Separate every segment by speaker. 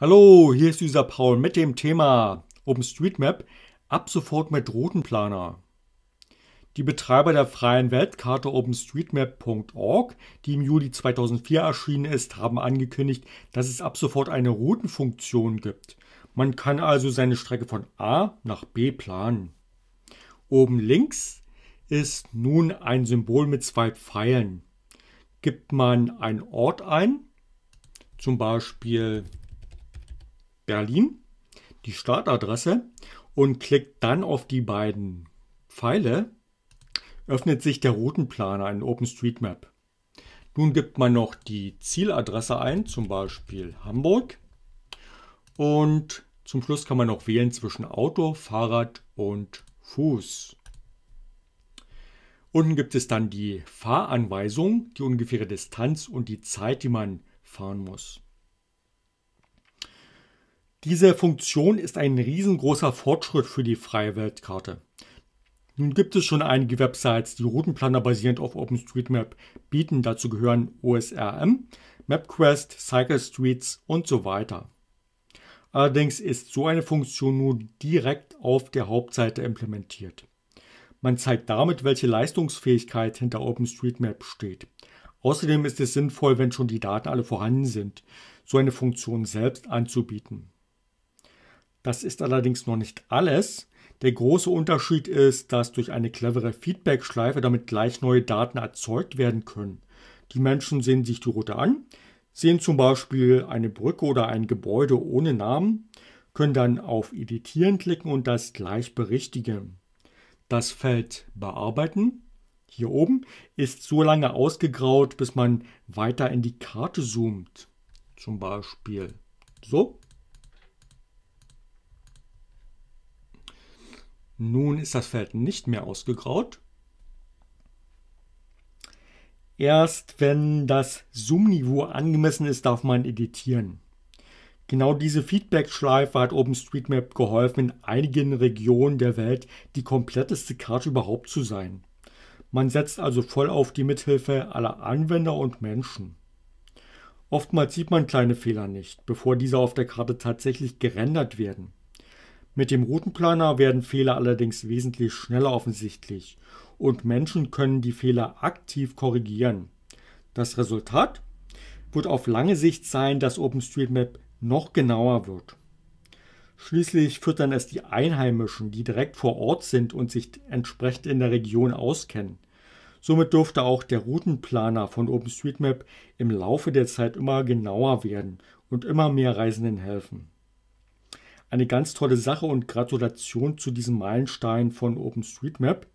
Speaker 1: Hallo, hier ist dieser Paul mit dem Thema OpenStreetMap ab sofort mit Routenplaner. Die Betreiber der freien Weltkarte OpenStreetMap.org, die im Juli 2004 erschienen ist, haben angekündigt, dass es ab sofort eine Routenfunktion gibt. Man kann also seine Strecke von A nach B planen. Oben links ist nun ein Symbol mit zwei Pfeilen. Gibt man einen Ort ein, zum Beispiel Berlin, die Startadresse, und klickt dann auf die beiden Pfeile, öffnet sich der Routenplaner in OpenStreetMap. Nun gibt man noch die Zieladresse ein, zum Beispiel Hamburg. Und zum Schluss kann man noch wählen zwischen Auto, Fahrrad und Fuß. Unten gibt es dann die Fahranweisung, die ungefähre Distanz und die Zeit, die man fahren muss. Diese Funktion ist ein riesengroßer Fortschritt für die freie Weltkarte. Nun gibt es schon einige Websites, die Routenplaner basierend auf OpenStreetMap bieten. Dazu gehören OSRM, MapQuest, CycleStreets und so weiter. Allerdings ist so eine Funktion nur direkt auf der Hauptseite implementiert. Man zeigt damit, welche Leistungsfähigkeit hinter OpenStreetMap steht. Außerdem ist es sinnvoll, wenn schon die Daten alle vorhanden sind, so eine Funktion selbst anzubieten. Das ist allerdings noch nicht alles. Der große Unterschied ist, dass durch eine clevere Feedback-Schleife damit gleich neue Daten erzeugt werden können. Die Menschen sehen sich die Route an, sehen zum Beispiel eine Brücke oder ein Gebäude ohne Namen, können dann auf Editieren klicken und das gleich berichtigen. Das Feld Bearbeiten hier oben ist so lange ausgegraut, bis man weiter in die Karte zoomt. Zum Beispiel so. Nun ist das Feld nicht mehr ausgegraut. Erst wenn das Zoom-Niveau angemessen ist, darf man editieren. Genau diese Feedback-Schleife hat OpenStreetMap geholfen, in einigen Regionen der Welt die kompletteste Karte überhaupt zu sein. Man setzt also voll auf die Mithilfe aller Anwender und Menschen. Oftmals sieht man kleine Fehler nicht, bevor diese auf der Karte tatsächlich gerendert werden. Mit dem Routenplaner werden Fehler allerdings wesentlich schneller offensichtlich und Menschen können die Fehler aktiv korrigieren. Das Resultat wird auf lange Sicht sein, dass OpenStreetMap noch genauer wird. Schließlich füttern es die Einheimischen, die direkt vor Ort sind und sich entsprechend in der Region auskennen. Somit dürfte auch der Routenplaner von OpenStreetMap im Laufe der Zeit immer genauer werden und immer mehr Reisenden helfen. Eine ganz tolle Sache und Gratulation zu diesem Meilenstein von OpenStreetMap.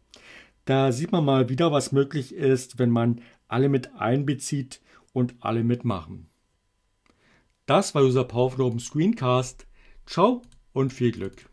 Speaker 1: Da sieht man mal wieder, was möglich ist, wenn man alle mit einbezieht und alle mitmachen. Das war User Power von Open Ciao und viel Glück.